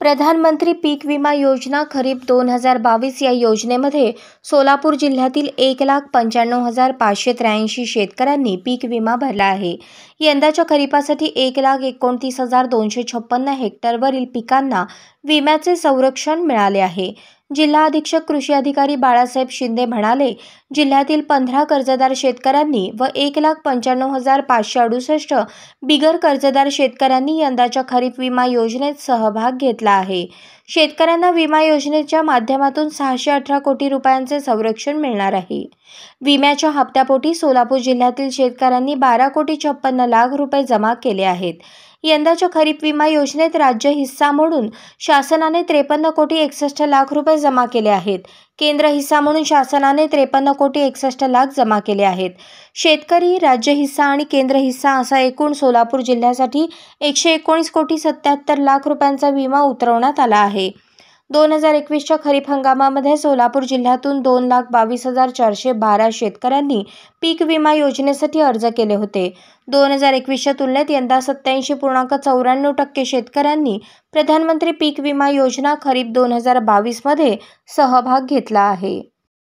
प्रधानमंत्री पीक विमा योजना खरीप दोन हजार बावीस या योजनेमध्ये सोलापूर जिल्ह्यातील एक लाख पंच्याण्णव हजार पाचशे त्र्याऐंशी शेतकऱ्यांनी पीक विमा भरला आहे यंदाच्या खरीपासाठी एक लाख एकोणतीस हजार दोनशे छप्पन्न हेक्टरवरील पिकांना विम्याचे संरक्षण मिळाले आहे जिल्हा अधीक्षक कृषी अधिकारी बाळासाहेब शिंदे म्हणाले जिल्ह्यातील पंधरा कर्जदार शेतकऱ्यांनी व एक लाख पंच्याण्णव हजार पाचशे अडुसष्ट बिगर कर्जदार शेतकऱ्यांनी यंदाच्या खरीप विमा योजनेत सहभाग घेतला आहे शेतकऱ्यांना विमा योजनेच्या माध्यमातून सहाशे अठरा कोटी रुपयांचे संरक्षण मिळणार आहे विम्याच्या हप्त्यापोटी सोलापूर जिल्ह्यातील शेतकऱ्यांनी बारा कोटी छप्पन्न लाख रुपये जमा केले आहेत यंदाच्या खरीप विमा योजनेत राज्य हिस्सा म्हणून शासनाने त्रेपन्न कोटी एकसष्ट लाख रुपये जमा केले आहेत केंद्र हिस्सा म्हणून शासनाने त्रेपन्न कोटी एकसष्ट लाख जमा केले आहेत शेतकरी राज्य हिस्सा आणि केंद्र हिस्सा असा एकूण सोलापूर जिल्ह्यासाठी एकशे एकोणीस कोटी सत्याहत्तर लाख रुपयांचा विमा उतरवण्यात आला आहे दोन हजार एकवीसच्या खरीप हंगामामध्ये सोलापूर जिल्ह्यातून दोन लाख बावीस हजार चारशे बारा शेतकऱ्यांनी पीक विमा योजनेसाठी अर्ज केले होते दोन हजार एकवीसच्या तुलनेत यंदा सत्याऐंशी पूर्णांक चौऱ्याण्णव टक्के शेतकऱ्यांनी प्रधानमंत्री पीक विमा योजना खरीप दोन हजार बावीसमध्ये सहभाग घेतला आहे